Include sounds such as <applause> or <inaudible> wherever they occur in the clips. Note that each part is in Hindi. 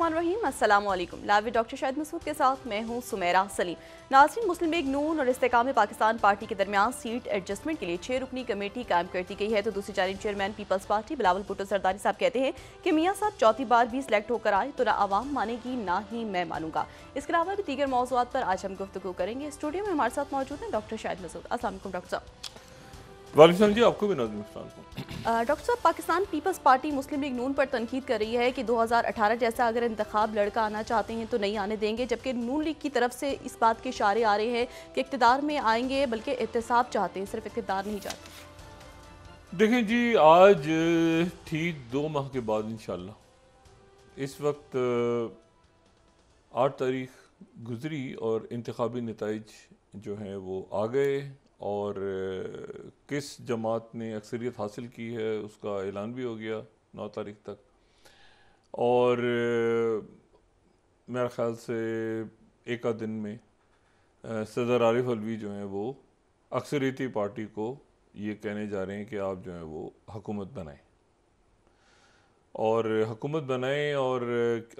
बिस्मिल्लाम असलम लाइव डॉक्टर शाहिद मसूद के साथ मैं हूं सुमेरा सलीम नाजरीन मुस्लिम लीग नून और इसकाम पाकिस्तान पार्टी के दरमियान सीट एडजस्टमेंट के लिए छह रुकनी कमेटी कायम कर दी गई है तो दूसरी जानब chairman People's Party Bilawal Bhutto Zardari साहब कहते हैं कि मियाँ साहब चौथी बार भी सिलेक्ट होकर आए तो ना आवाम मानेगी ना ही मैं मानूंगा इसके अलावा भी दीगर मौजूद पर आज हम गुफ्तु करेंगे स्टूडियो में हमारे साथ मौजूद हैं डॉक्टर शाहिद मसूद असल डॉक्टर साहब वालेकुम जी आपको भी नाजम डॉक्टर साहब Pakistan People's Party Muslim League Noon पर तनकीद कर रही है कि 2018 जैसा अगर इंतखब लड़का आना चाहते हैं तो नहीं आने देंगे जबकि नून लीग की तरफ से इस बात के इशारे आ रहे हैं कि इकतदार में आएंगे बल्कि एहतसाब चाहते हैं सिर्फ इकतदार नहीं चाहते देखें जी आज ठीक दो माह के बाद इन इस वक्त आठ तारीख गुजरी और इंतबी नतज जो हैं वो आ गए और किस जमात ने अक्सरियत हासिल की है उसका ऐलान भी हो गया नौ तारीख तक और मेरे ख़्याल से एक आध दिन में सदर आरिफ अलवी जो हैं वो अक्सरीती पार्टी को ये कहने जा रहे हैं कि आप जो हैं वो हकूमत बनाएं और हकूमत बनाएं और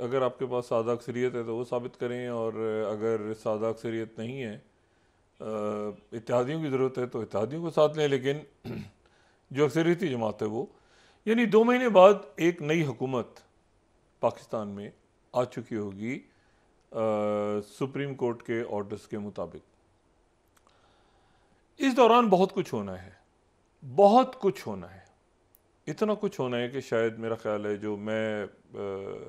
अगर आपके पास सादा अक्सरीत है तो वो साबित करें और अगर सादा अक्सरीत नहीं है इतिहादियों की ज़रूरत है तो इतिहादियों को साथ लें लेकिन <clears throat> जो अक्सरती जमात है वो यानी दो महीने बाद एक नई हुकूमत पाकिस्तान में आ चुकी होगी आ, सुप्रीम कोर्ट के ऑर्डर्स के मुताबिक इस दौरान बहुत कुछ होना है बहुत कुछ होना है इतना कुछ होना है कि शायद मेरा ख्याल है जो मैं आ,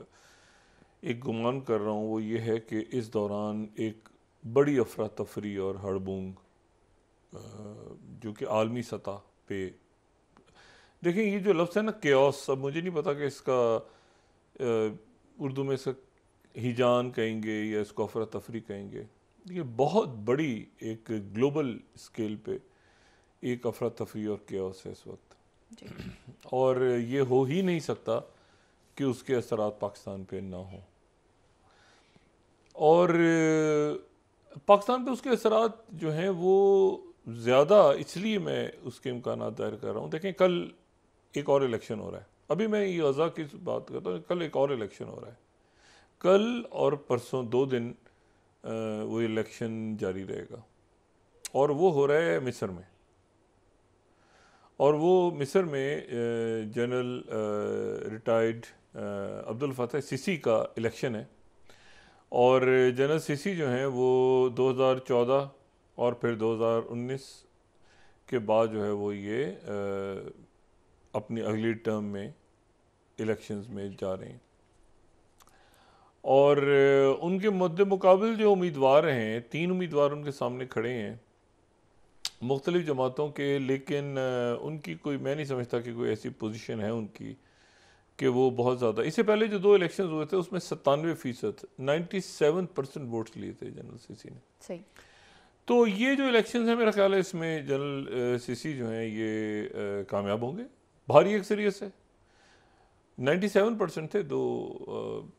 एक गुमान कर रहा हूँ वो ये है कि इस दौरान एक बड़ी अफरा तफरी और हड़बोंग जो कि आलमी सतह पे देखिए ये जो लफ्ज़ है ना क्योस अब मुझे नहीं पता कि इसका उर्दू में इसका हिजान कहेंगे या इसको अफरा तफरी कहेंगे ये बहुत बड़ी एक ग्लोबल स्केल पे एक अफरा तफरी और क्योस है इस वक्त <clears throat> और ये हो ही नहीं सकता कि उसके असरात पाकिस्तान पे ना हों और पाकिस्तान पे उसके असरा जो हैं वो ज़्यादा इसलिए मैं उसके इम्कान दायर कर रहा हूँ देखें कल एक और इलेक्शन हो रहा है अभी मैं ये अज़ा की बात करता हूँ कल एक और इलेक्शन हो रहा है कल और परसों दो दिन वो इलेक्शन जारी रहेगा और वो हो रहा है मिस्र में और वो मिस्र में जनरल रिटायर्ड अब्दुल फतह सिसी का इलेक्शन है और जनरल सीसी जो हैं वो 2014 और फिर 2019 के बाद जो है वो ये अपनी अगली टर्म में इलेक्शंस में जा रहे हैं और उनके मद्द मुकाबल जो उम्मीदवार हैं तीन उम्मीदवार उनके सामने खड़े हैं मुख्तलिफ़ जमातों के लेकिन उनकी कोई मैं नहीं समझता कि कोई ऐसी पोजीशन है उनकी कि वो बहुत ज़्यादा इससे पहले जो दो इलेक्शन हुए थे उसमें सत्तानवे फीसद नाइन्टी सेवन परसेंट वोट्स लिए थे जनरल सीसी ने सही तो ये जो इलेक्शन है मेरा ख्याल है इसमें जनरल सीसी जो हैं ये कामयाब होंगे भारी अक्सरियत से 97 परसेंट थे दो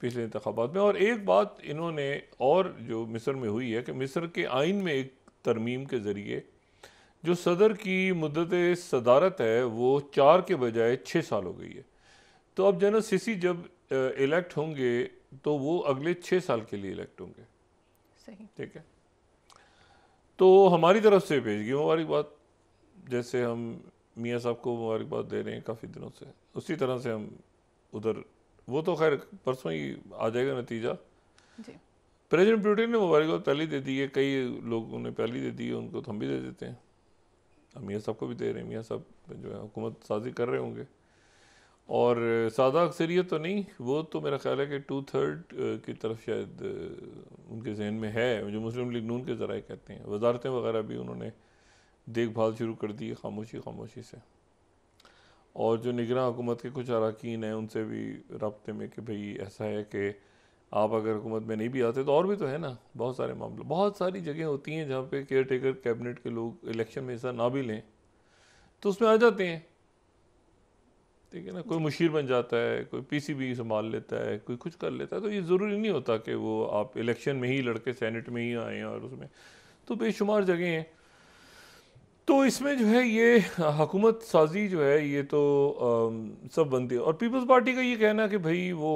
पिछले इंतबात में और एक बात इन्होंने और जो मिस्र में हुई है कि मिस्र के आइन में एक तरमीम के ज़रिए जो सदर की मदत सदारत है वो चार के बजाय छः साल हो गई है तो अब जनरल है सीसी जब इलेक्ट होंगे तो वो अगले छः साल के लिए इलेक्ट होंगे सही ठीक है तो हमारी तरफ से भेजगी मुबारकबाद जैसे हम मियाँ साहब को मुबारकबाद दे रहे हैं काफ़ी दिनों से उसी तरह से हम उधर वो तो खैर परसों ही आ जाएगा नतीजा प्रेजिडेंट पुटिन ने मुबारकबाद पहले दे दी है कई लोगों ने पहले दे दी है उनको तो हम भी दे देते हैं हम मियाँ साहब को भी दे रहे हैं मियाँ साहब जो है हुकूमत साजी कर रहे होंगे और सादा अक्सरियत तो नहीं वो तो मेरा ख्याल है कि टू थर्ड की तरफ शायद उनके जहन में है जो मुस्लिम लीग नून के जरा कहते हैं वजारतें वगैरह भी उन्होंने देखभाल शुरू कर दी खामोशी खामोशी से और जो निगरान हुकूमत के कुछ अरकान हैं उनसे भी रबते में कि भाई ऐसा है कि आप अगर हुकूमत में नहीं भी आते तो और भी तो है ना बहुत सारे मामले बहुत सारी जगह होती हैं जहाँ पे केयर टेकर कैबिनेट के लोग इलेक्शन में हिस्सा ना भी लें तो उसमें आ जाते हैं ठीक है ना कोई मुशीर बन जाता है कोई पीसीबी संभाल लेता है कोई कुछ कर लेता है तो ये ज़रूरी नहीं होता कि वो आप इलेक्शन में ही लड़के सेनेट में ही आए और उसमें तो बेशुमार जगह हैं तो इसमें जो है ये हकूमत साजी जो है ये तो आ, सब बनती है और पीपल्स पार्टी का ये कहना कि भाई वो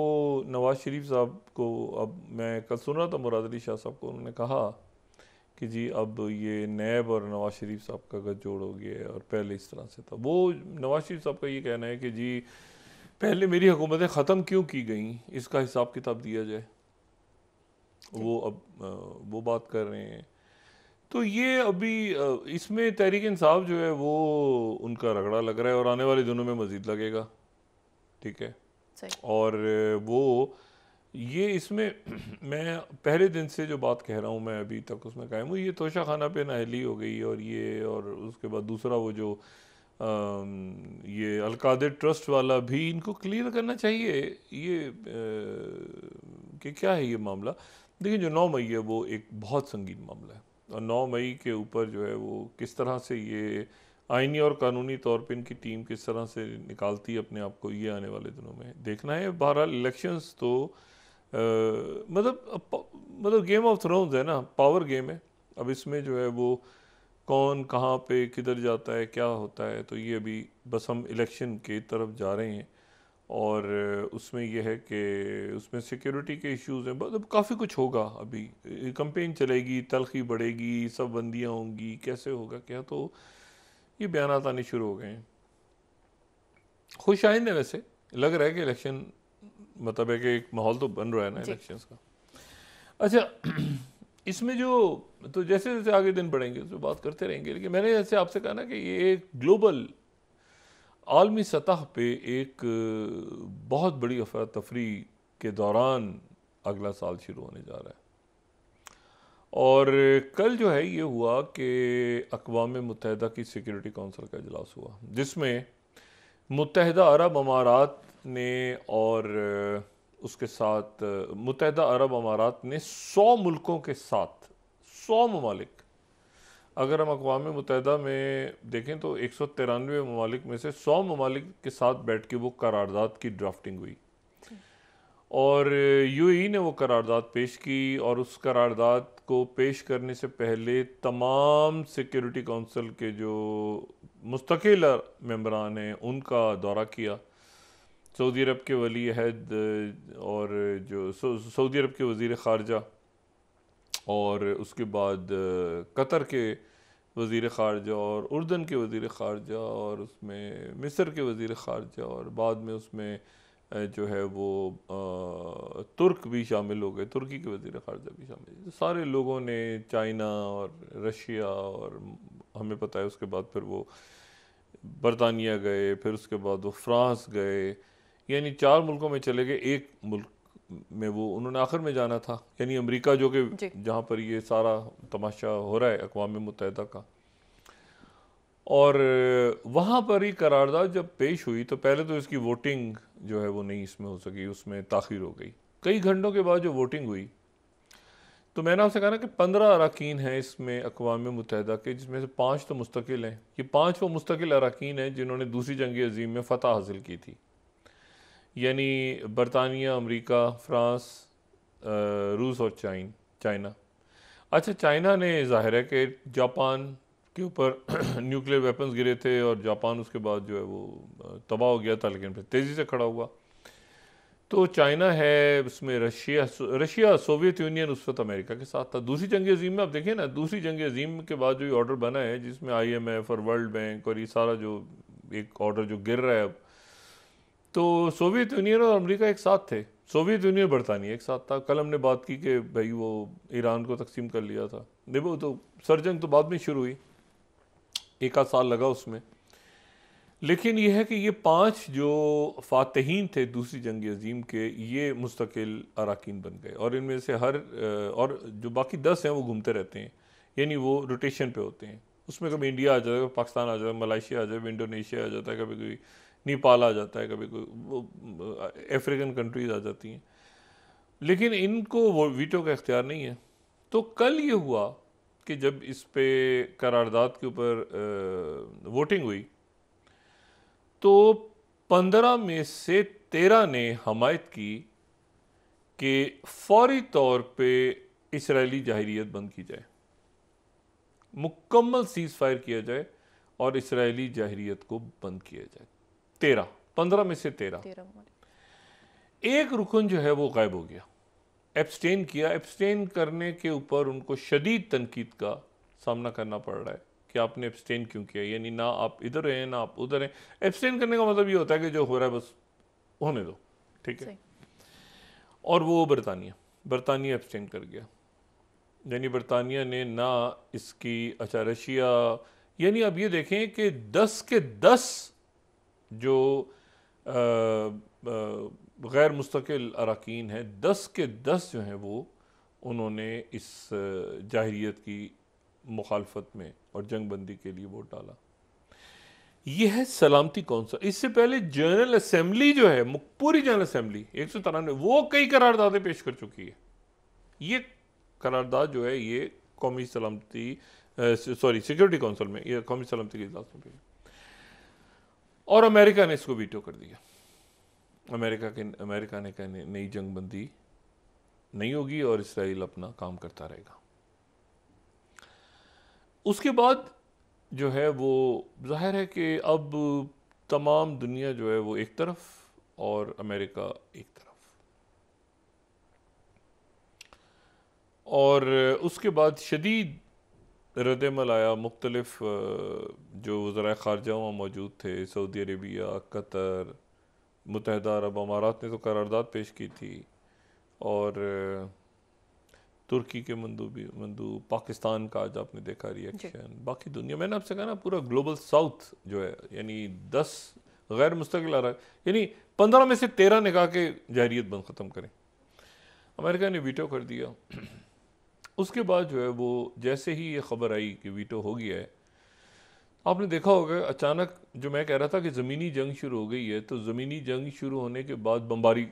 नवाज़ शरीफ साहब को अब मैं कल सुन रहा था मुराद अली शाह साहब को उन्होंने कहा कि जी अब ये नैब और नवाज़ शरीफ साहब का गठजोड़ हो गया है और पहले इस तरह से था वो नवाज़ शरीफ साहब का ये कहना है कि जी पहले मेरी हुकूमतें ख़त्म क्यों की गई इसका हिसाब किताब दिया जाए वो अब वो बात कर रहे हैं तो ये अभी इसमें तहरीक इंसाफ जो है वो उनका रगड़ा लग रहा है और आने वाले दिनों में मज़ीद लगेगा ठीक है और वो ये इसमें <clears throat> मैं पहले दिन से जो बात कह रहा हूँ मैं अभी तक उसमें कायम हूँ ये तोशा खाना पे नाहली हो गई और ये और उसके बाद दूसरा वो जो आ, ये अलकादर ट्रस्ट वाला भी इनको क्लियर करना चाहिए ये कि क्या है ये मामला देखिए जो नौ मई है वो एक बहुत संगीन मामला है और नौ मई के ऊपर जो है वो किस तरह से ये आइनी और कानूनी तौर पर इनकी टीम किस तरह से निकालती है अपने आप को ये आने वाले दिनों में देखना है बहरहाल इलेक्शंस तो मतलब मतलब गेम ऑफ थ्रोन्स है ना पावर गेम है अब इसमें जो है वो कौन कहाँ पे किधर जाता है क्या होता है तो ये अभी बस हम इलेक्शन के तरफ जा रहे हैं और उसमें यह है कि उसमें सिक्योरिटी के इश्यूज हैं मतलब काफ़ी कुछ होगा अभी कंपेन चलेगी तलखी बढ़ेगी सब बंदियाँ होंगी कैसे होगा क्या तो ये बयान आने शुरू हो गए हैं खुश आइंद है वैसे लग रहा है कि इलेक्शन मतलब है कि एक माहौल तो बन रहा है ना इलेक्शन का अच्छा <clears throat> इसमें जो तो जैसे जैसे आगे दिन बढ़ेंगे तो बात करते रहेंगे लेकिन मैंने जैसे आपसे कहा ना कि ये एक ग्लोबल आलमी सतह पे एक बहुत बड़ी अफरा तफरी के दौरान अगला साल शुरू होने जा रहा है और कल जो है ये हुआ कि अकवा मुतहदा की सिक्योरिटी काउंसिल का अजलास हुआ जिसमें मुतहदा अरब अमारात ने और उसके साथ मुतहदा अरब अमारात ने सौ मुल्कों के साथ सौ ममालिक अगर हम अकवा मुतहदा में देखें तो एक सौ तिरानवे ममालिक में से सौ ममालिक के साथ बैठ के वो करारदाद की ड्राफ्टिंग हुई और यू ई ने वो करारदाद पेश की और उस करारदाद को पेश करने से पहले तमाम सिक्योरिटी काउंसिल के जो मुस्तकिल मम्बरान हैं उनका दौरा किया सऊदी अरब के वली अहद और जो सऊदी अरब के वज़ी ख़ारजा और उसके बाद कतर के वज़ी ख़ारजा और उर्दन के वज़ी ख़ारजा और उसमें मिस्र के वज़ी ख़ारजा और बाद में उसमें जो है वो तुर्क भी शामिल हो गए तुर्की के वज़ी ख़ारजा भी शामिल तो सारे लोगों ने चाइना और रशिया और हमें पता है उसके बाद फिर वो बरतानिया गए फिर उसके बाद वो फ्रांस गए यानी चार मुल्कों में चले गए एक मुल्क में वो उन्होंने आखिर में जाना था यानी अमेरिका जो कि जहाँ पर ये सारा तमाशा हो रहा है अकवा मुत का और वहाँ पर ही करारदाद जब पेश हुई तो पहले तो इसकी वोटिंग जो है वो नहीं इसमें हो सकी उसमें ताखिर हो गई कई घंटों के बाद जो वोटिंग हुई तो मैंने आपसे कहा ना कि पंद्रह अरकान हैं इसमें अकवा मुतहदा के जिसमें से पाँच तो मुस्तकिल हैं ये पाँच वो मुस्तकिल अरकान हैं जिन्होंने दूसरी जंग अजीम में फ़तह हासिल की थी यानी बरतानिया अमेरिका फ्रांस रूस और चाइन चाइना अच्छा चाइना ने ज़ाहिर है कि जापान के ऊपर न्यूक्लियर <clears throat> वेपन्स गिरे थे और जापान उसके बाद जो है वो तबाह हो गया था लेकिन फिर तेज़ी से खड़ा हुआ तो चाइना है उसमें रशिया रशिया सोवियत यूनियन उस वक्त अमेरिका के साथ था दूसरी जंग अजीम में आप देखिए ना दूसरी जंग अजीम के बाद जो ये ऑर्डर बना है जिसमें आई एम एफ और वर्ल्ड बैंक और ये सारा जो एक ऑर्डर जो गिर रहा है तो सोवियत यूनियन और अमेरिका एक साथ थे सोवियत यूनियन बरतानिया एक साथ था कल हमने बात की कि भाई वो ईरान को तकसीम कर लिया था देखो तो जंग तो बाद में शुरू हुई एक आध साल लगा उसमें लेकिन यह है कि ये पांच जो फातहीन थे दूसरी जंग अजीम के ये मुस्तकिल अरकान बन गए और इनमें से हर और जो बाकी दस हैं वो घूमते रहते हैं यानी वो रोटेशन पे होते हैं उसमें कभी इंडिया आ जाता है कभी पाकिस्तान आ जाता है मलेशिया आ जाता है इंडोनेशिया आ जाता है कभी कभी नेपाल आ जाता है कभी कोई अफ्रीकन कंट्रीज आ जाती हैं लेकिन इनको वो वीटो का इख्तियार नहीं है तो कल ये हुआ कि जब इस पे करारदाद के ऊपर वोटिंग हुई तो पंद्रह में से तेरह ने हमायत की कि फौरी तौर पे इसराइली जाहरीत बंद की जाए मुकम्मल सीज़ फायर किया जाए और इसराइली जहरीत को बंद किया जाए तेरह पंद्रह में से तेरह एक रुकन जो है वो गायब हो गया एब्सटेन किया एब्सटेन करने के ऊपर उनको शदीद तनकीद का सामना करना पड़ रहा है कि आपने एब्सटेन क्यों किया यानी ना आप इधर हैं ना आप उधर हैं एब्सटेन करने का मतलब ये होता है कि जो हो रहा है बस होने दो ठीक है और वो बरतानिया बरतानिया एब्सटेन कर गया यानी बरतानिया ने ना इसकी अच्छा रशिया यानी आप ये देखें कि दस के दस जो गैर मुस्तकिल अरकान हैं दस के दस जो हैं वो उन्होंने इस जाहिरियत की मुखालफत में और जंग बंदी के लिए वोट डाला यह है सलामती कौंसल इससे पहले जनरल असम्बली जो है पूरी जनरल असम्बली एक सौ तिरानवे वो कई करारदादे पेश कर चुकी है ये करारदाद जो है ये कौमी सलामती सॉरी सिक्योरिटी कौंसिल में यह कौमी सलामती के इजलास में पेश और अमेरिका ने इसको वीटो कर दिया अमेरिका के अमेरिका ने कहा नई जंग बंदी नहीं होगी और इसराइल अपना काम करता रहेगा उसके बाद जो है वो जाहिर है कि अब तमाम दुनिया जो है वो एक तरफ और अमेरिका एक तरफ और उसके बाद शदीद रदमल आया मुख्तलफ़ जो वज़रा ख़ारजा वहाँ मौजूद थे सऊदी अरबिया कतर मुतहद अरब अमारात ने तो करारदाद पेश की थी और तुर्की के मंदूबी मंदू पाकिस्तान का आज आपने देखा रिएक्शन बाकी दुनिया मैंने आपसे कहा ना पूरा ग्लोबल साउथ जो है यानी दस गैर मुस्तकिल यानी पंद्रह में से तेरह ने कहा कि जहरीत बंद ख़त्म करें अमेरिका ने वीटो कर दिया उसके बाद जो है वो जैसे ही ये खबर आई कि वीटो हो गया है आपने देखा होगा अचानक जो मैं कह रहा था कि ज़मीनी जंग शुरू हो गई है तो ज़मीनी जंग शुरू होने के बाद बम्बारी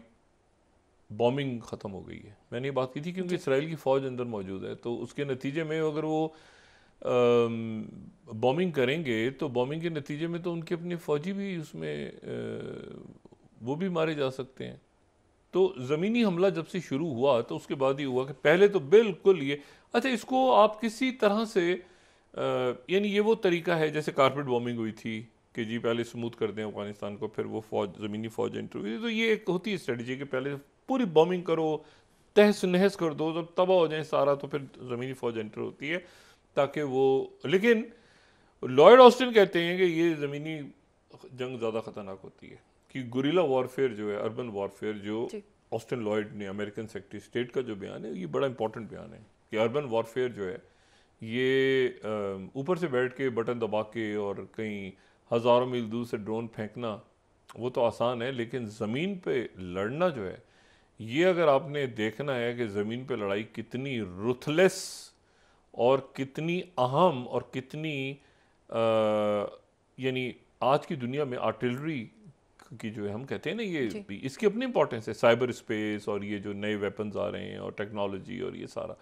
बॉम्बिंग ख़त्म हो गई है मैंने ये बात की थी क्योंकि इसराइल की फ़ौज अंदर मौजूद है तो उसके नतीजे में अगर वो बॉम्बिंग करेंगे तो बॉम्बिंग के नतीजे में तो उनके अपने फ़ौजी भी उसमें आ, वो भी मारे जा सकते हैं तो ज़मीनी हमला जब से शुरू हुआ तो उसके बाद ये हुआ कि पहले तो बिल्कुल ये अच्छा इसको आप किसी तरह से यानी ये वो तरीका है जैसे कारपेट बॉम्बिंग हुई थी कि जी पहले स्मूथ कर दें अफगानिस्तान को फिर वो फौज ज़मीनी फौज एंट्री हुई तो ये एक होती है स्ट्रेटी कि पहले पूरी बॉम्बिंग करो तहस नहस कर दो जब तबाह हो जाए सारा तो फिर ज़मीनी फौज एंटर होती है ताकि वो लेकिन लॉयड ऑस्टिन कहते हैं कि ये ज़मीनी जंग ज़्यादा ख़तरनाक होती है कि गुरीला वॉरफेयर जो है अर्बन वॉरफेयर जो ऑस्टिन लॉयड ने अमेरिकन सेक्रेटरी स्टेट का जो बयान है ये बड़ा इंपॉर्टेंट बयान है कि अर्बन वॉरफेयर जो है ये ऊपर से बैठ के बटन दबा के और कहीं हज़ारों मील दूर से ड्रोन फेंकना वो तो आसान है लेकिन ज़मीन पे लड़ना जो है ये अगर आपने देखना है कि ज़मीन पे लड़ाई कितनी रुथलेस और कितनी अहम और कितनी यानी आज की दुनिया में आर्टिलरी की जो है हम कहते हैं ना ये इसकी अपनी इंपॉर्टेंस है साइबर स्पेस और ये जो नए वेपन्स आ रहे हैं और टेक्नोलॉजी और ये सारा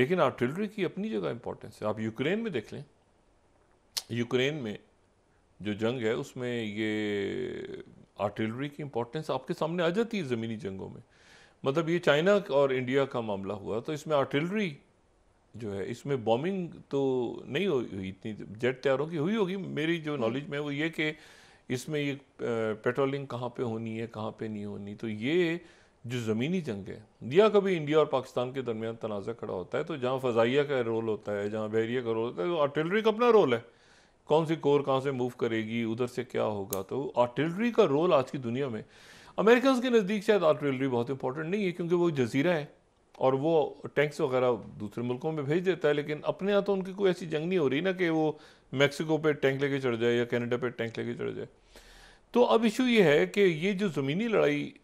लेकिन आर्टिलरी की अपनी जगह इंपॉर्टेंस है आप यूक्रेन में देख लें यूक्रेन में जो जंग है उसमें ये आर्टिलरी की इम्पोर्टेंस आपके सामने आ जाती है ज़मीनी जंगों में मतलब ये चाइना और इंडिया का मामला हुआ तो इसमें आर्टिलरी जो है इसमें बॉम्बिंग तो नहीं हुई इतनी जेट तैयारों की हुई होगी मेरी जो नॉलेज हम्म। में वो ये कि इसमें ये पेट्रोलिंग कहाँ पे होनी है कहाँ पे नहीं होनी तो ये जो ज़मीनी जंग है या कभी इंडिया और पाकिस्तान के दरमियान तनाज़ा खड़ा होता है तो जहाँ फ़जाइया का रोल होता है जहाँ बहरिया का रोल होता है तो आर्टिलरी का अपना रोल है कौन सी कोर कहाँ से मूव करेगी उधर से क्या होगा तो आर्टिलरी का रोल आज की दुनिया में अमेरिकन के नज़दीक शायद आर्टिलरी बहुत इंपॉर्टेंट नहीं है क्योंकि वो जजीरा है और वो टैंक्स वगैरह दूसरे मुल्कों में भेज देता है लेकिन अपने यहाँ तो उनकी कोई ऐसी जंग नहीं हो रही ना कि वो मैक्सिको पे टैंक लेके चढ़ जाए या कनाडा पे टैंक लेके चढ़ जाए तो अब इशू ये है कि ये जो ज़मीनी लड़ाई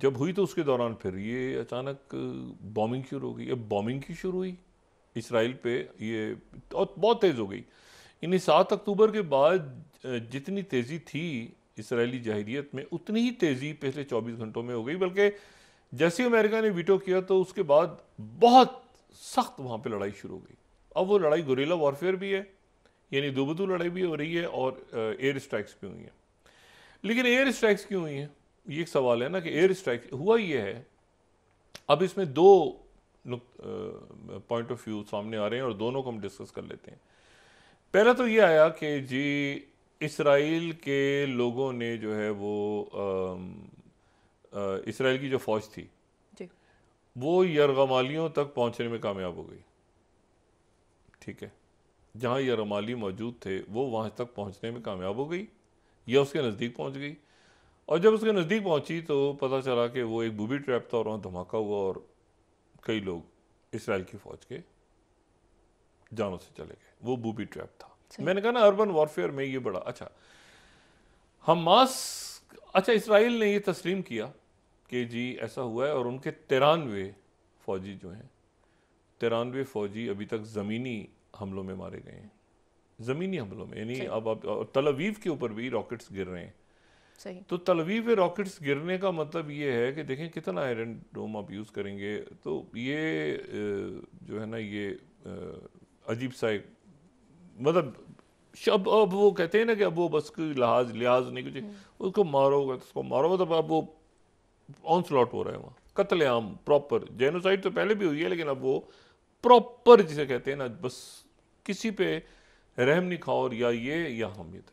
जब हुई तो उसके दौरान फिर ये अचानक बॉम्बिंग शुरू हो गई अब बॉम्बिंग की शुरू हुई इसराइल पे ये और बहुत तेज़ हो गई यानी सात अक्टूबर के बाद जितनी तेज़ी थी इसराइली जहरीत में उतनी ही तेज़ी पिछले चौबीस घंटों में हो गई बल्कि जैसे अमेरिका ने वीटो किया तो उसके बाद बहुत सख्त वहाँ पर लड़ाई शुरू हो गई अब वो लड़ाई गुरेला वॉरफेयर भी है यानी दोबतू लड़ाई भी हो रही है और एयर स्ट्राइक्स भी हुई हैं लेकिन एयर स्ट्राइक्स क्यों हुई है ये एक सवाल है ना कि एयर स्ट्राइक हुआ ये है अब इसमें दो पॉइंट ऑफ व्यू सामने आ रहे हैं और दोनों को हम डिस्कस कर लेते हैं पहला तो ये आया कि जी इसराइल के लोगों ने जो है वो इसराइल की जो फौज थी जी। वो यरगमालियों तक पहुंचने में कामयाब हो गई ठीक है जहां यरगमाली मौजूद थे वो वहां तक पहुंचने में कामयाब हो गई यह उसके नज़दीक पहुँच गई और जब उसके नज़दीक पहुँची तो पता चला कि वो एक बूबी ट्रैप था और वहाँ धमाका हुआ और कई लोग इसराइल की फ़ौज के जानों से चले गए वो बूबी ट्रैप था मैंने कहा ना अर्बन वॉरफेयर में ये बड़ा अच्छा हमास अच्छा इसराइल ने ये तस्लीम किया कि जी ऐसा हुआ है और उनके तिरानवे फ़ौजी जो हैं तिरानवे फ़ौजी अभी तक ज़मीनी हमलों में मारे गए हैं ज़मीनी हमलों में यानी अब अब तलवीव के ऊपर भी रॉकेट्स गिर रहे हैं सही तो तलवीव पे रॉकेट्स गिरने का मतलब ये है कि देखें कितना आयरन डोम आप यूज़ करेंगे तो ये जो है ना ये अजीब सा एक मतलब अब अब वो कहते हैं ना कि अब वो बस लिहाज लिहाज नहीं कुछ हम्म। उसको तो उसको मारो मतलब अब वो ऑन स्लॉट हो रहा है वहाँ कतलेआम प्रॉपर जेनोसाइड तो पहले भी हुई है लेकिन अब वो प्रॉपर जिसे कहते हैं ना बस किसी पे रहमनी और या ये या हामिद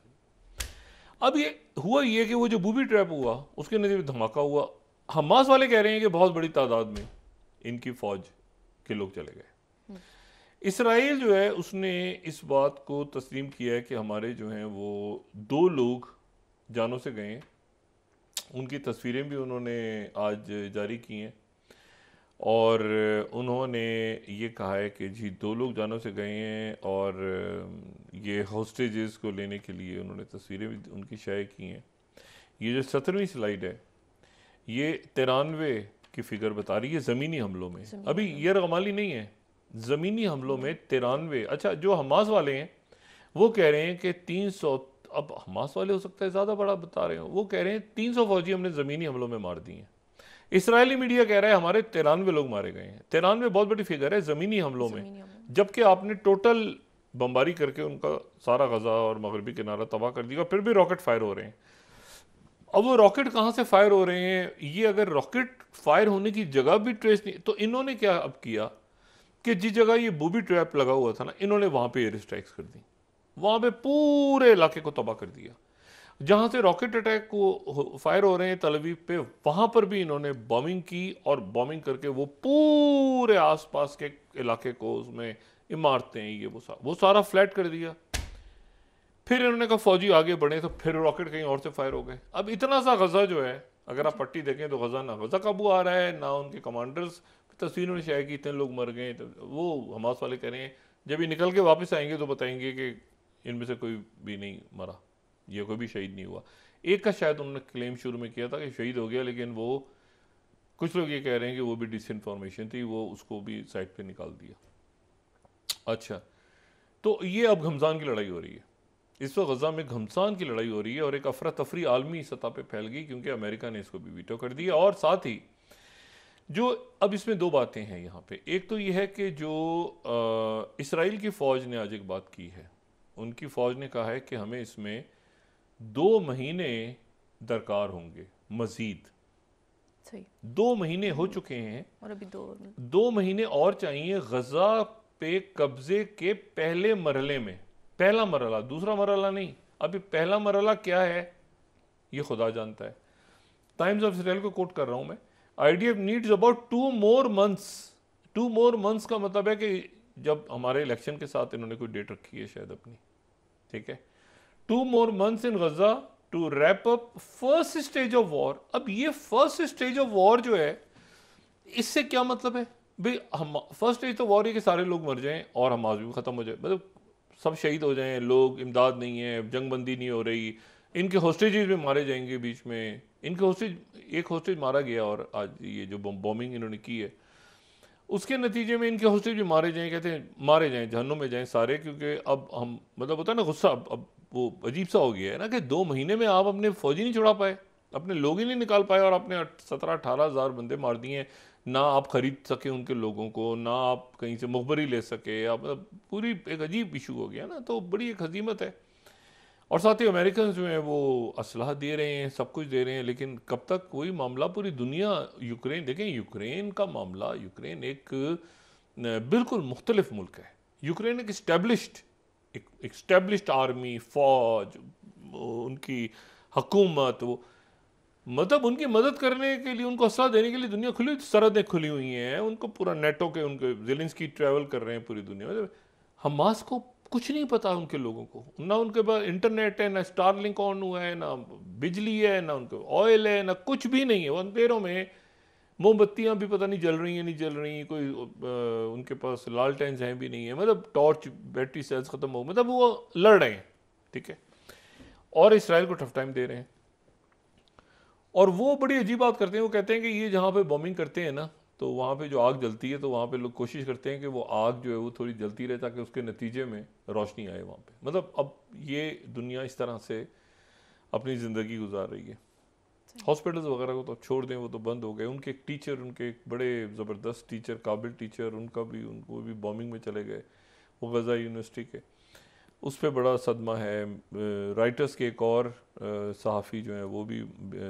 अब ये हुआ ये कि वो जो बूबी ट्रैप हुआ उसके नतीजे धमाका हुआ हमास वाले कह रहे हैं कि बहुत बड़ी तादाद में इनकी फ़ौज के लोग चले गए इसराइल जो है उसने इस बात को तस्लीम किया है कि हमारे जो हैं वो दो लोग जानों से गए उनकी तस्वीरें भी उन्होंने आज जारी की हैं और उन्होंने ये कहा है कि जी दो लोग जानों से गए हैं और ये होस्टेजेस को लेने के लिए उन्होंने तस्वीरें भी उनकी शाये की हैं ये जो सत्रहवीं स्लाइड है ये तिरानवे की फिगर बता रही है ज़मीनी हमलों में अभी ये रमाली नहीं है ज़मीनी हमलों में तिरानवे अच्छा जो हमास वाले हैं वो कह रहे हैं कि तीन सौ अब हमास वाले हो सकता है ज़्यादा बड़ा बता रहे हो वो कह रहे हैं तीन सौ फौजी हमने ज़मीनी हमलों में मार दिए हैं इसराइली मीडिया कह रहा है हमारे तिरानवे लोग मारे गए हैं तिरानवे बहुत बड़ी फिगर है ज़मीनी हमलों में जबकि आपने टोटल बमबारी करके उनका सारा गजा और मगरबी किनारा तबाह कर दिया फिर भी रॉकेट फायर हो रहे हैं अब वो रॉकेट कहाँ से फायर हो रहे हैं ये अगर रॉकेट फायर होने की जगह भी ट्रेस नहीं तो इन्होंने क्या अब किया कि जिस जगह ये बूबी ट्रैप लगा हुआ था ना इन्होंने वहाँ पे एयर स्ट्राइक्स कर दी वहाँ पे पूरे इलाके को तबाह कर दिया जहां से रॉकेट अटैक को फायर हो रहे हैं तलवीव पे वहां पर भी इन्होंने बॉम्बिंग की और बॉम्बिंग करके वो पूरे आसपास के इलाके को उसमें इमारतें ये वो सारा वो सारा फ्लैट कर दिया फिर इन्होंने कहा फौजी आगे बढ़े तो फिर रॉकेट कहीं और से फायर हो गए अब इतना सा गजा जो है अगर आप पट्टी देखें तो गजा ना गजा काबू आ रहा है ना उनके कमांडर्स तस्वीरों में शायद कि इतने लोग मर गए तो वो हमास वाले कह रहे हैं जब ये निकल के वापस आएंगे तो बताएंगे कि इनमें से कोई भी नहीं मरा ये कोई भी शहीद नहीं हुआ एक का शायद उन्होंने क्लेम शुरू में किया था कि शहीद हो गया लेकिन वो कुछ लोग ये कह रहे हैं कि वो भी डिसइंफॉर्मेशन थी वो उसको भी साइड पे निकाल दिया अच्छा तो ये अब घमजान की लड़ाई हो रही है इस वक्त गज़ा में घमसान की लड़ाई हो रही है और एक अफरा तफरी आलमी सतह पर फैल गई क्योंकि अमेरिका ने इसको भी वीटो कर दिया और साथ ही जो अब इसमें दो बातें हैं यहाँ पे एक तो यह है कि जो इसराइल की फ़ौज ने आज एक बात की है उनकी फ़ौज ने कहा है कि हमें इसमें दो महीने दरकार होंगे मजीद सही दो महीने हो चुके हैं और अभी दो दो महीने और चाहिए गजा पे कब्जे के पहले मरले में पहला मरला दूसरा मरला नहीं अभी पहला मरला क्या है ये खुदा जानता है टाइम्स ऑफ इसराइल को कोट कर रहा हूं मैं I needs about two more months two more months का मतलब है कि जब हमारे इलेक्शन के साथ इन्होंने कोई डेट रखी है शायद अपनी ठीक है two more months in Gaza to wrap up first stage of war अब ये फर्स्ट स्टेज ऑफ वॉर जो है इससे क्या मतलब है भाई हम फर्स्ट स्टेज तो वॉर है कि सारे लोग मर जाएं और हमास भी ख़त्म हो जाए मतलब सब शहीद हो जाएं लोग इमदाद नहीं है जंग बंदी नहीं हो रही इनके हॉस्टेज भी मारे जाएंगे बीच में इनके होस्टेज एक होस्टेज मारा गया और आज ये जो बॉम्बिंग इन्होंने की है उसके नतीजे में इनके होस्टेज भी मारे जाएं कहते हैं मारे जाएं जहनों में जाएं सारे क्योंकि अब हम मतलब होता है ना गुस्सा अब अब वो अजीब सा हो गया है ना कि दो महीने में आप अपने फौजी नहीं छुड़ा पाए अपने लोग ही नहीं निकाल पाए और आपने सत्रह अठारह हज़ार बंदे मार दिए हैं ना आप ख़रीद सके उनके लोगों को ना आप कहीं से मुखबरी ले सके आप मतलब पूरी एक अजीब इशू हो गया ना तो बड़ी एक हजीमत है और साथ ही अमेरिकन जो हैं वो असलाह दे रहे हैं सब कुछ दे रहे हैं लेकिन कब तक कोई मामला पूरी दुनिया यूक्रेन देखें यूक्रेन का मामला यूक्रेन एक बिल्कुल मुख्तलिफ मुल्क है यूक्रेन एक इस्टेब्लिश्ड इस्टेब्लिश आर्मी फौज उनकी हकूमत वो मतलब उनकी मदद करने के लिए उनको हौसला देने के लिए दुनिया खुली हुई सरहदें खुली हुई हैं उनको पूरा नेटो के उनके जिलेंस की ट्रैवल कर रहे हैं पूरी दुनिया में हमास मतलब को कुछ नहीं पता उनके लोगों को ना उनके पास इंटरनेट है ना स्टारलिंक ऑन हुआ है ना बिजली है ना उनके ऑयल है ना कुछ भी नहीं है वो अंधेरों में मोमबत्तियाँ भी पता नहीं जल रही हैं नहीं जल रही हैं कोई आ, उनके पास लाल टेंस हैं भी नहीं है मतलब टॉर्च बैटरी सेल्स ख़त्म हो मतलब वो लड़ रहे हैं ठीक है और इसराइल को टफ टाइम दे रहे हैं और वो बड़ी अजीब बात करते हैं वो कहते हैं कि ये जहाँ पे बॉम्बिंग करते हैं ना तो वहाँ पे जो आग जलती है तो वहाँ पे लोग कोशिश करते हैं कि वो आग जो है वो थोड़ी जलती रहे ताकि उसके नतीजे में रोशनी आए वहाँ पे मतलब अब ये दुनिया इस तरह से अपनी ज़िंदगी गुजार रही है हॉस्पिटल्स वगैरह को तो छोड़ दें वो तो बंद हो गए उनके एक टीचर उनके एक बड़े ज़बरदस्त टीचर काबिल टीचर उनका भी उनको भी बॉम्बिंग में चले गए वो गज़ा यूनिवर्सिटी के उस पर बड़ा सदमा है राइटर्स के एक और सहाफ़ी जो हैं वो भी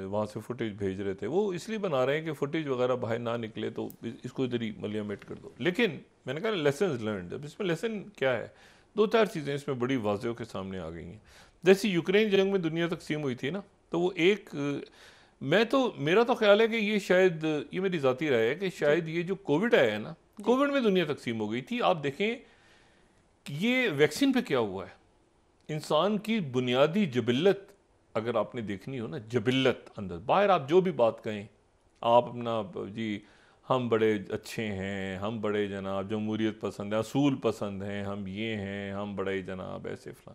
वहाँ से फुटेज भेज रहे थे वो इसलिए बना रहे हैं कि फुटेज वगैरह बाहर ना निकले तो इसको इधर ही मलियामेट कर दो लेकिन मैंने कहा लेसन लर्न अब इसमें लेसन क्या है दो चार चीज़ें इसमें बड़ी वाजियों के सामने आ गई हैं जैसे यूक्रेन जंग में दुनिया तकसीम हुई थी ना तो वो एक मैं तो मेरा तो ख्याल है कि ये शायद ये मेरी ज़ाती राय है कि शायद ये जो कोविड आया है ना कोविड में दुनिया तकसीम हो गई थी आप देखें ये वैक्सीन पे क्या हुआ है इंसान की बुनियादी जबिलत अगर आपने देखनी हो ना जबिलत अंदर बाहर आप जो भी बात कहें आप अपना जी हम बड़े अच्छे हैं हम बड़े जनाब जमहूरीत पसंद है असूल पसंद हैं हम ये हैं हम बड़े जनाब ऐसे फला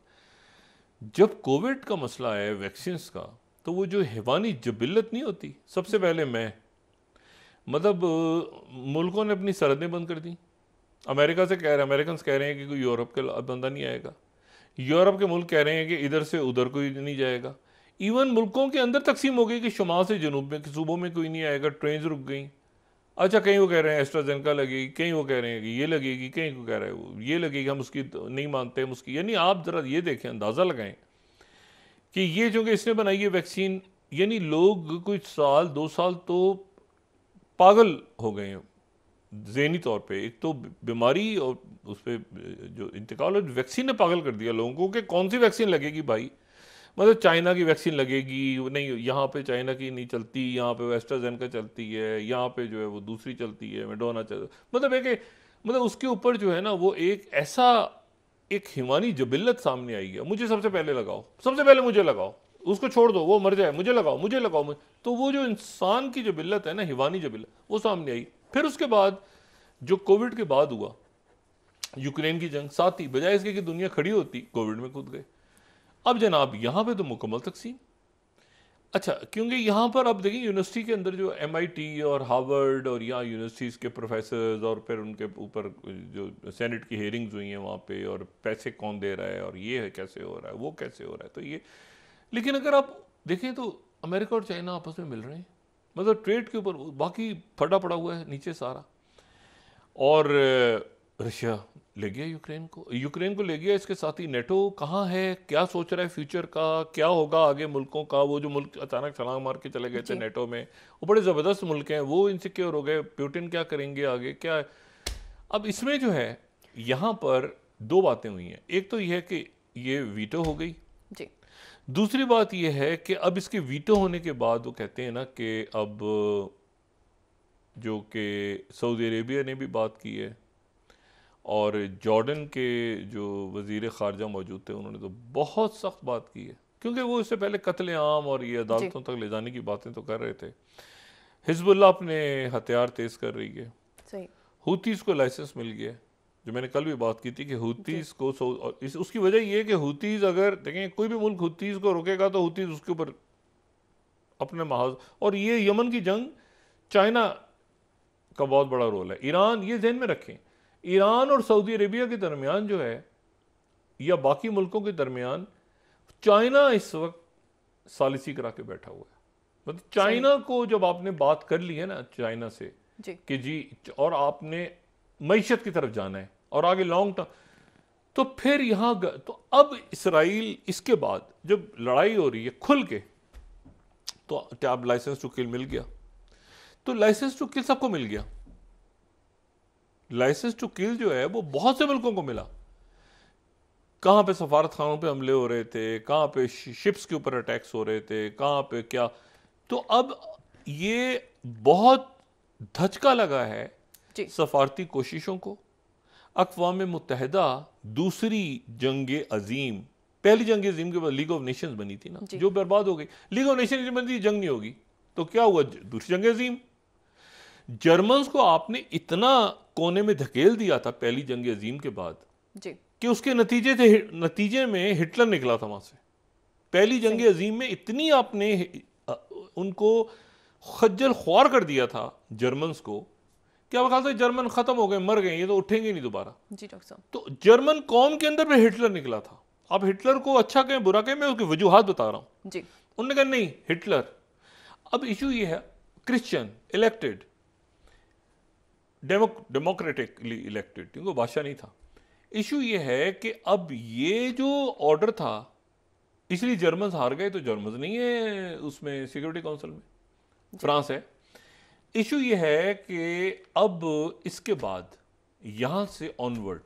जब कोविड का मसला है वैक्सीन का तो वो जो हैवानी जबिलत नहीं होती सबसे पहले मैं मतलब मुल्कों ने अपनी सरहदें बंद कर दी अमेरिका से कह रहे हैं अमेरिकन कह रहे हैं कि कोई यूरोप के बंदा नहीं आएगा यूरोप के मुल्क कह रहे हैं कि इधर से उधर कोई नहीं जाएगा इवन मुल्कों के अंदर तकसीम हो गई कि शुमाल से जनूब में सूबों में कोई नहीं आएगा ट्रेन रुक गई अच्छा कहीं वो कह रहे हैं एस्ट्राजेनका लगेगी कहीं वो कह रहे हैं कि ये लगेगी कहीं को कह रहे हैं वो ये लगेगी हम उसकी नहीं मानते हम उसकी यानी आप ज़रा ये देखें अंदाज़ा लगाएं कि ये जो कि इसने बनाई है वैक्सीन यानी लोग कुछ साल दो साल तो पागल हो गए हैं जहनी तौर पे एक तो बीमारी और उस पर जो इंतकाल और वैक्सीन ने पागल कर दिया लोगों को कि कौन सी वैक्सीन लगेगी भाई मतलब चाइना की वैक्सीन लगेगी नहीं यहाँ पे चाइना की नहीं चलती यहाँ पे का चलती है यहाँ पे जो है वो दूसरी चलती है मेडोना चल मतलब एक मतलब उसके ऊपर जो है ना वो एक ऐसा एक हिमानी जबिल्लत सामने आई है मुझे सबसे पहले लगाओ सबसे पहले मुझे लगाओ उसको छोड़ दो वो मर जाए मुझे लगाओ मुझे लगाओ मुझे। तो वो जो इंसान की जबिल्लत है ना हिवानी बिल्लत वो सामने आई फिर उसके बाद जो कोविड के बाद हुआ यूक्रेन की जंग साथ ही बजाय इसके कि दुनिया खड़ी होती कोविड में कूद गए अब जनाब यहां पे तो मुकम्मल तकसीम अच्छा क्योंकि यहाँ पर आप देखिए यूनिवर्सिटी के अंदर जो एम और हार्वर्ड और यहाँ यूनिवर्सिटीज़ के प्रोफेसर्स और फिर उनके ऊपर जो सेनेट की हेयरिंग्स हुई हैं वहाँ पे और पैसे कौन दे रहा है और ये है कैसे हो रहा है वो कैसे हो रहा है तो ये लेकिन अगर आप देखें तो अमेरिका और चाइना आपस में मिल रहे हैं मतलब ट्रेड के ऊपर बाकी फटा पड़ा हुआ है नीचे सारा और रशिया ले गया यूक्रेन को यूक्रेन को ले गया इसके साथ ही नेटो कहाँ है क्या सोच रहा है फ्यूचर का क्या होगा आगे मुल्कों का वो जो मुल्क अचानक छलांग मार के चले गए थे नेटो में वो बड़े ज़बरदस्त मुल्क हैं वो इनसिक्योर हो गए प्यूटिन क्या करेंगे आगे क्या अब इसमें जो है यहाँ पर दो बातें हुई हैं एक तो यह है कि ये वीटो हो गई जी दूसरी बात यह है कि अब इसके वीटो होने के बाद वो कहते हैं ना कि अब जो कि सऊदी अरेबिया ने भी बात की है और जॉर्डन के जो वजीर खारजा मौजूद थे उन्होंने तो बहुत सख्त बात की है क्योंकि वो इससे पहले कत्ल आम और ये अदालतों तक ले जाने की बातें तो कर रहे थे हिजबुल्ला अपने हथियार तेज़ कर रही है हूतीस को लाइसेंस मिल गया जो मैंने कल भी बात की थी कि हूतीस को सो इस, उसकी वजह यह कि हूतीस अगर देखें कोई भी मुल्क हूतीस को रोकेगा तो हूतीस उसके ऊपर अपने महाज और ये यमन की जंग चाइना का बहुत बड़ा रोल है ईरान ये जहन में रखें ईरान और सऊदी अरेबिया के दरमियान जो है या बाकी मुल्कों के दरमियान चाइना इस वक्त सालिसी करा के बैठा हुआ है मतलब चाइना को जब आपने बात कर ली है ना चाइना से जी। कि जी और आपने मीशत की तरफ जाना है और आगे लॉन्ग टर्म तो फिर यहां तो अब इसराइल इसके बाद जब लड़ाई हो रही है खुल के तो अब लाइसेंस टू किल मिल गया तो लाइसेंस टू किल सबको मिल गया लाइसेंस टू किल जो है वो बहुत से मुल्कों को मिला कहां पे सफारत खानों पर हमले हो रहे थे कहां पे शिप्स के ऊपर अटैक्स हो रहे थे कहां पे क्या तो अब ये बहुत धचका लगा है सफारती कोशिशों को अकवा मुतहदा दूसरी जंग अजीम पहली जंग अजीम के बाद लीग ऑफ नेशंस बनी थी ना जो बर्बाद हो गई लीग ऑफ नेशन बनती जंग नहीं होगी तो क्या हुआ दूसरी जंग अजीम जर्मन्स को आपने इतना कोने में धकेल दिया था पहली जंग अजीम के बाद जी कि उसके नतीजे थे नतीजे में हिटलर निकला था वहां से पहली जंग अजीम में इतनी आपने उनको खज्जल ख्वार कर दिया था जर्मन्स को क्या आप ख्याल जर्मन खत्म हो गए मर गए ये तो उठेंगे नहीं दोबारा जी डॉक्टर साहब तो जर्मन कौम के अंदर भी हिटलर निकला था आप हिटलर को अच्छा कहें बुरा कहें मैं उसकी वजूहत बता रहा हूँ उनने उन्होंने कहा नहीं हिटलर अब इशू ये है क्रिश्चियन इलेक्टेड डेमोक्रेटिकली इलेक्टेड थी बादशाह नहीं था इशू ये है कि अब ये जो ऑर्डर था इसलिए जर्मन हार गए तो जर्मन नहीं है उसमें सिक्योरिटी काउंसिल में फ्रांस है इशू ये है कि अब इसके बाद यहाँ से ऑनवर्ड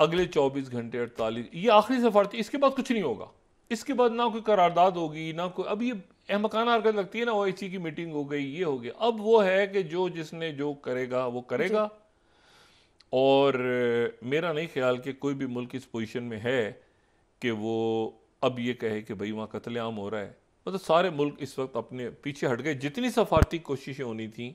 अगले 24 घंटे 48 ये आखिरी थी इसके बाद कुछ नहीं होगा इसके बाद ना कोई करारदाद होगी ना कोई अब ये अहमकाना हरकत लगती है ना ओ की मीटिंग हो गई ये हो गया अब वो है कि जो जिसने जो करेगा वो करेगा और मेरा नहीं ख्याल कि कोई भी मुल्क इस पोजिशन में है कि वो अब ये कहे कि भाई वहाँ कतलेआम हो रहा है मतलब सारे मुल्क इस वक्त अपने पीछे हट गए जितनी सफारती कोशिशें होनी थी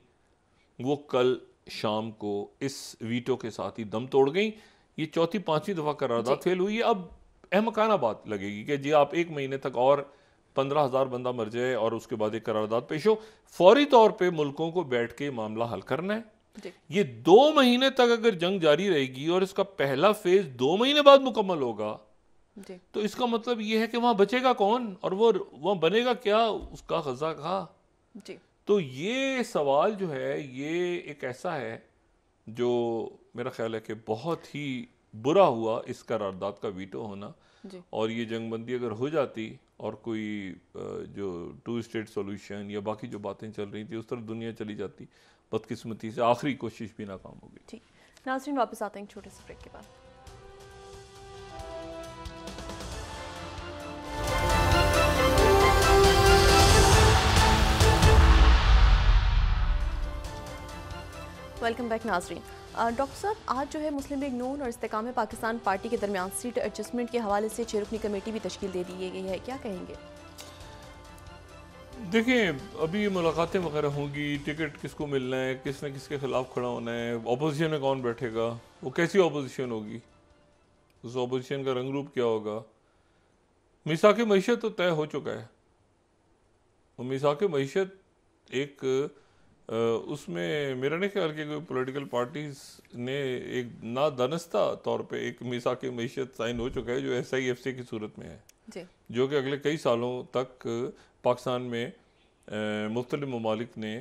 वो कल शाम को इस वीटो के साथ ही दम तोड़ गई ये चौथी पांचवी दफ़ा करारदाद फेल हुई है अब अहमकाना बात लगेगी कि जी आप एक महीने तक और पंद्रह हज़ार बंदा मर जाए और उसके बाद एक करारदाद पेश हो फौरी तौर पर मुल्कों को बैठ के मामला हल करना है ये दो महीने तक अगर जंग जारी रहेगी और इसका पहला फेज दो महीने बाद मुकम्मल होगा तो इसका मतलब यह है कि वहां बचेगा कौन और वो वहाँ बनेगा क्या उसका गजा कहा तो ये सवाल जो है ये एक ऐसा है जो मेरा ख्याल है कि बहुत ही बुरा हुआ इस करारदाद का वीटो होना और ये जंगबंदी अगर हो जाती और कोई जो टू स्टेट सॉल्यूशन या बाकी जो बातें चल रही थी उस तरफ दुनिया चली जाती बदकिस्मती से आखिरी कोशिश भी नाकाम हो गई ठीक नाजरीन वापस आते हैं छोटे से ब्रेक के बाद वेलकम बैक नाजरीन डॉक्टर साहब आज जो है मुस्लिम लीग नून और इस्तेकाम पाकिस्तान पार्टी के दरमियान सीट एडजस्टमेंट के हवाले से चेरुकनी कमेटी भी तश्कील दे दी गई है क्या कहेंगे देखिए अभी मुलाकातें वगैरह होंगी टिकट किसको मिलना है किसने किसके खिलाफ खड़ा होना है अपोजिशन में कौन बैठेगा वो कैसी अपोजिशन होगी उस अपोजिशन का रंग रूप क्या होगा मिसा के मीशत तो तय हो चुका है मिसा के मीशत एक उसमें मेरा नहीं ख्याल कि कोई पोलिटिकल पार्टीज़ ने एक नादनस्ता तौर पे एक मिसा की मीशत साइन हो चुका है जो एस आई एफ सी की सूरत में है जो कि अगले कई सालों तक पाकिस्तान में मुख्तलि ममालिक ने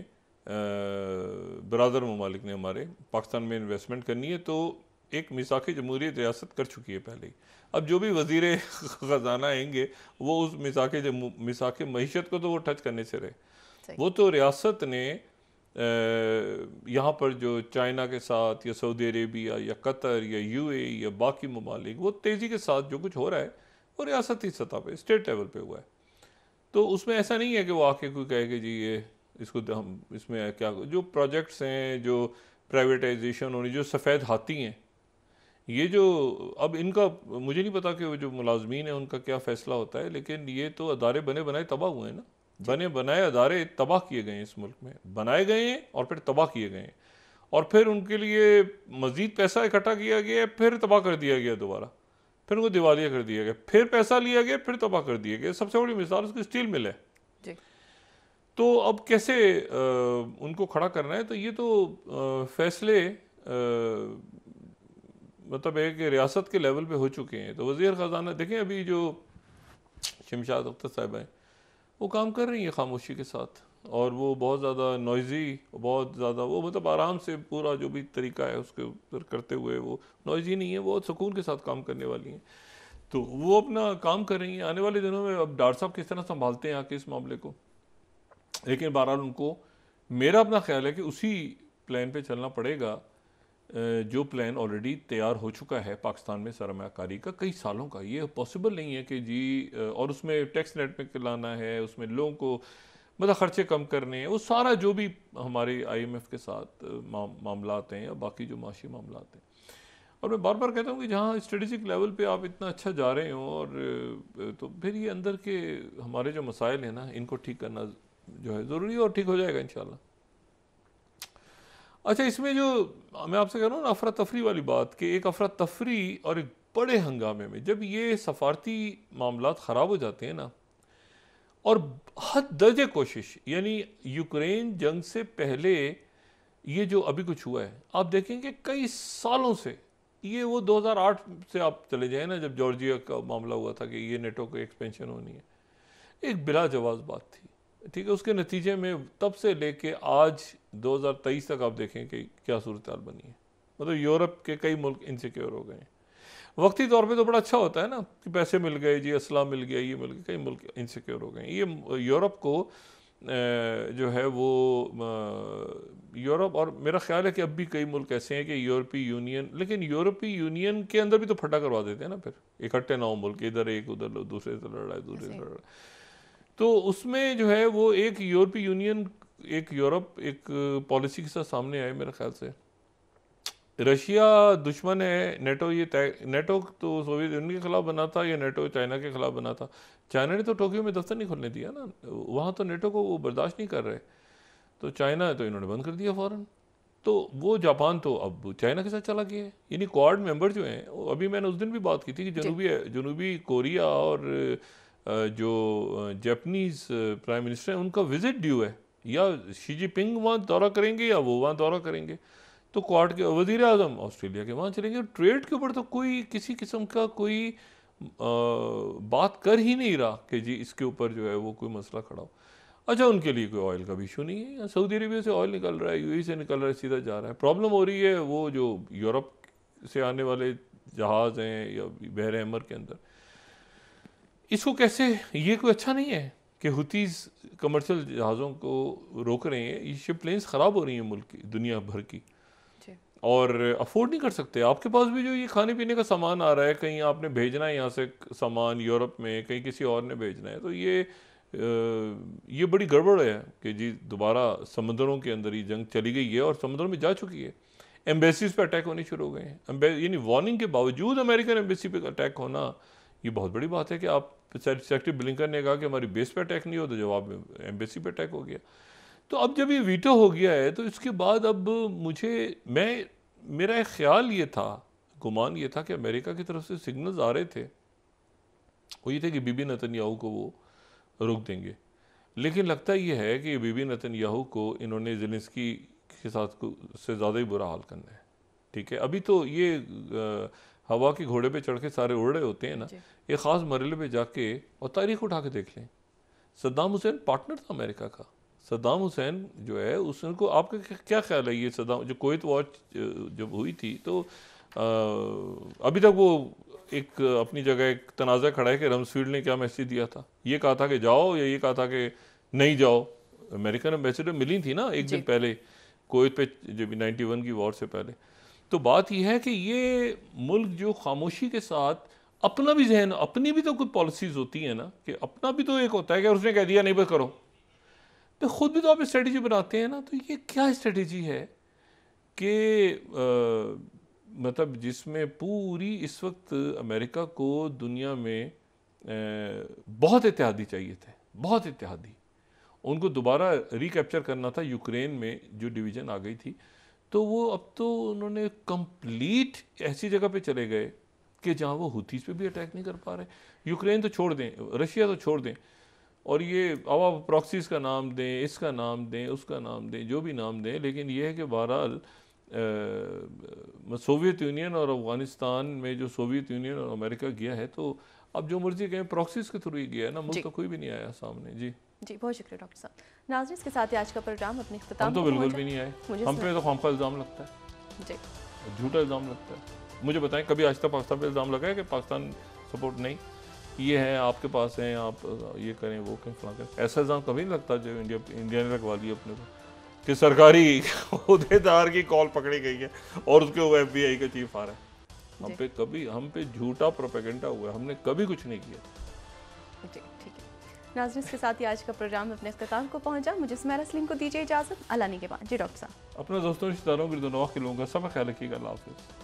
बरदर ममालिक ने हमारे पाकिस्तान में इन्वेस्टमेंट करनी है तो एक मिसाखी जमहूरीत रियासत कर चुकी है पहले ही अब जो भी वजीर <laughs> ख़जाना आएंगे वो उस मिसाख मिसाखी मीशत को तो वो टच करने से रहे वो तो रियासत ने यहाँ पर जो चाइना के साथ या सऊदी अरेबिया या कतर या यू ए या बाकी ममालिक वो तेज़ी के साथ जो कुछ हो रहा है वो रियासती सतह पर स्टेट लेवल पर हुआ है तो उसमें ऐसा नहीं है कि वो आके कोई कहे कि जी ये इसको हम इसमें क्या जो प्रोजेक्ट्स हैं जो प्राइवेटाइजेशन होनी जो सफ़ेद हाथी हैं ये जो अब इनका मुझे नहीं पता कि वो जो मुलाजमीन है उनका क्या फ़ैसला होता है लेकिन ये तो अदारे बने बनाए तबाह हुए हैं ना बने बनाए अदारे तबाह किए गए हैं इस मुल्क में बनाए गए हैं और फिर तबाह किए गए हैं और फिर उनके लिए मज़ीद पैसा इकट्ठा किया गया फिर तबाह कर दिया गया दोबारा फिर उनको दिवालिया कर दिया गया फिर पैसा लिया गया फिर तबाह कर दिया गया सबसे बड़ी मिसाल उसकी स्टील मिल है तो अब कैसे आ, उनको खड़ा करना है तो ये तो आ, फैसले आ, मतलब है कि रियासत के लेवल पे हो चुके हैं तो वजीर ख़जाना देखें अभी जो शमशाद अख्तर साहब हैं वो काम कर रही हैं खामोशी के साथ और वो बहुत ज़्यादा नॉइज़ी बहुत ज़्यादा वो मतलब आराम से पूरा जो भी तरीका है उसके ऊपर करते हुए वो नॉइज़ी नहीं है बहुत सुकून के साथ काम करने वाली हैं तो वो अपना काम कर रही हैं आने वाले दिनों में अब डॉक्टर साहब किस तरह संभालते हैं आके इस मामले को लेकिन बहरहाल उनको मेरा अपना ख्याल है कि उसी प्लान पे चलना पड़ेगा जो प्लान ऑलरेडी तैयार हो चुका है पाकिस्तान में सरमाकारी का कई सालों का ये पॉसिबल नहीं है कि जी और उसमें टैक्स नेट में लाना है उसमें लोगों को मतलब ख़र्चे कम करने हैं वो सारा जो भी हमारे आईएमएफ के साथ मा, मामला हैं या बाकी जो माशी मामला हैं और मैं बार बार कहता हूँ कि जहाँ स्ट्रेटिजिक लेवल पे आप इतना अच्छा जा रहे हो और तो फिर ये अंदर के हमारे जो मसाइल हैं ना इनको ठीक करना जो है ज़रूरी और ठीक हो जाएगा इन अच्छा इसमें जो मैं आपसे कह रहा हूँ अफरा तफरी वाली बात कि एक अफरा तफरी और एक बड़े हंगामे में जब ये सफारती मामला ख़राब हो जाते हैं ना और हद दर्जे कोशिश यानी यूक्रेन जंग से पहले ये जो अभी कुछ हुआ है आप देखेंगे कई सालों से ये वो 2008 से आप चले जाए ना जब जॉर्जिया का मामला हुआ था कि ये नेटो को एक्सपेंशन होनी है एक बिला जवाब बात थी ठीक है उसके नतीजे में तब से लेके आज 2023 तक आप देखें कि क्या सूरत हाल बनी है मतलब यूरोप के कई मुल्क इनसिक्योर हो गए हैं वक्ती तौर पे तो बड़ा अच्छा होता है ना कि पैसे मिल गए जी असला मिल गया ये मिल गया कई मुल्क इनसिक्योर हो गए ये यूरोप को जो है वो यूरोप और मेरा ख्याल है कि अब भी कई मुल्क ऐसे हैं कि यूरोपीय यूनियन लेकिन यूरोपीय यूनियन के अंदर भी तो फटा करवा देते हैं ना फिर इकट्ठे नौ मुल्क इधर एक उधर दूसरे से लड़ रहा है दूसरे से लड़ रहा है तो उसमें जो है वो एक यूरोपीय यूनियन एक यूरोप एक पॉलिसी के साथ सामने आए मेरे ख्याल से रशिया दुश्मन है नेटो ये नेटो तो सोवियत यूनियन के खिलाफ बना था या नेटो चाइना के खिलाफ बना था चाइना ने तो टोक्यो में दफ्तर नहीं खोलने दिया ना वहाँ तो नेटो को वो बर्दाश्त नहीं कर रहे तो चाइना तो इन्होंने बंद कर दिया फ़ौरन तो वो जापान तो अब चाइना के साथ चला गया है यानी क्वाड मेंबर जो हैं अभी मैंने उस दिन भी बात की थी कि जनूबी जनूबी कोरिया और जो जापनीज़ प्राइम मिनिस्टर हैं उनका विज़िट ड्यू है या शी जी पिंग वहाँ दौरा करेंगे या वो वहाँ दौरा करेंगे तो क्वाड के वजीर अजम ऑस्ट्रेलिया के वहाँ चलेंगे और ट्रेड के ऊपर तो कोई किसी किस्म का कोई आ, बात कर ही नहीं रहा कि जी इसके ऊपर जो है वो कोई मसला खड़ा हो अच्छा उनके लिए कोई ऑयल का भी इशू नहीं है सऊदी अरेबिया से ऑयल निकल रहा है यू e से निकल रहा है सीधा जा रहा है प्रॉब्लम हो रही है वो जो यूरोप से आने वाले जहाज़ हैं या बहर अहमर के अंदर इसको कैसे ये कोई अच्छा नहीं है कि हुतीस कमर्शियल जहाज़ों को रोक रहे हैं ये शिप प्लेन्स ख़राब हो रही हैं मुल्क की दुनिया भर की और अफोर्ड नहीं कर सकते आपके पास भी जो ये खाने पीने का सामान आ रहा है कहीं आपने भेजना है यहाँ से सामान यूरोप में कहीं किसी और ने भेजना है तो ये ये बड़ी गड़बड़ है कि जी दोबारा समंदरों के अंदर ये जंग चली गई है और समंदरों में जा चुकी है एम्बेसीज पे अटैक होने शुरू हो गए हैं यानी वार्निंग के बावजूद अमेरिकन एम्बेसी पे अटैक होना ये बहुत बड़ी बात है कि आप तो सेक्रेटरी ब्लिंकन ने कहा कि हमारी बेस पे अटैक नहीं हो तो जवाब में एम्बेसी पे अटैक हो गया तो अब जब ये वीटो हो गया है तो इसके बाद अब मुझे मैं मेरा एक ख्याल ये था गुमान ये था कि अमेरिका की तरफ से सिग्नल्स आ रहे थे वो ये थे कि बीबी नतन को वो रोक देंगे लेकिन लगता ये है कि बीबी नतन को इन्होंने जिलिस्की के साथ से ज़्यादा ही बुरा हाल करना है ठीक है अभी तो ये हवा के घोड़े पे चढ़ के सारे उड़ रहे होते हैं ना एक ख़ास मरले पे जाके और तारीख उठा के देख लें सद्दाम हुसैन पार्टनर था अमेरिका का सद्दाम हुसैन जो है उसको आपका क्या ख्याल है ये सद्दाम जो कोत वॉच जब हुई थी तो आ, अभी तक वो एक अपनी जगह एक तनाज़ा खड़ा है कि रमसफील्ड ने क्या मैसेज दिया था ये कहा था कि जाओ या ये कहा था कि नहीं जाओ अमेरिकन एम्बेसडर मिली थी ना एक दिन पहले कोयत पे जब नाइन्टी वन की वॉर से पहले तो बात यह है कि ये मुल्क जो खामोशी के साथ अपना भी जहन अपनी भी तो कुछ पॉलिसीज़ होती हैं ना कि अपना भी तो एक होता है कि उसने कह दिया नहीं बस करो तो ख़ुद भी तो आप स्ट्रेटजी बनाते हैं ना तो ये क्या स्ट्रेटजी है कि मतलब जिसमें पूरी इस वक्त अमेरिका को दुनिया में बहुत इतिहादी चाहिए थे बहुत इतिहादी उनको दोबारा रिकैप्चर करना था यूक्रेन में जो डिवीज़न आ गई थी तो वो अब तो उन्होंने कंप्लीट ऐसी जगह पे चले गए कि जहाँ वो हुतीस पे भी अटैक नहीं कर पा रहे यूक्रेन तो छोड़ दें रशिया तो छोड़ दें और ये अब आप प्रॉक्सीज का नाम दें इसका नाम दें उसका नाम दें जो भी नाम दें लेकिन ये है कि बहरहाल सोवियत यूनियन और अफ़गानिस्तान में जो सोवियत यूनियन और अमेरिका गया है तो अब जो मर्जी कहें प्रॉक्सीज के थ्रू ही गया है ना मुल्क तो कोई भी नहीं आया सामने जी जी बहुत शुक्रिया डॉक्टर साहब नाजर इसके साथ ही आज का प्रोग्राम अपने हम तो बिल्कुल भी नहीं आए हम पे तो खाम इल्ज़ाम लगता है जी झूठा इल्ज़ाम लगता है मुझे बताएं कभी आज तक पाकिस्तान पर इल्ज़ाम लगा है कि पाकिस्तान सपोर्ट नहीं ये है आपके पास हैं आप ये करें वो करें फला करें ऐसा इल्ज़ाम कभी नहीं लगता जो इंडिया इंडिया ने लगवा लिया अपने को कि सरकारी अहदेदार <laughs> की कॉल पकड़ी गई है और उसके वो एफ का चीफ आ रहा है हम पे कभी हम पे झूठा प्रोपेगेंडा हुआ है हमने कभी कुछ नहीं किया नाजरिस के साथ ही आज का प्रोग्राम अपने अख्ताम को पहुंचा मुझे स्मैर असलीम को दीजिए इजाज़त अलानी के बाद जी डॉक्टर साहब अपने दोस्तों रिश्तेदारों गिरदोनवा के लोगों का सब ख्याल रखिएगा अल्लाह हाफिज़